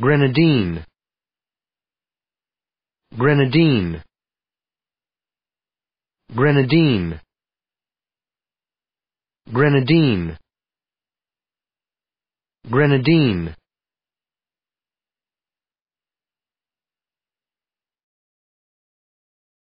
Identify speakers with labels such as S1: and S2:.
S1: Grenadine Grenadine Grenadine Grenadine Grenadine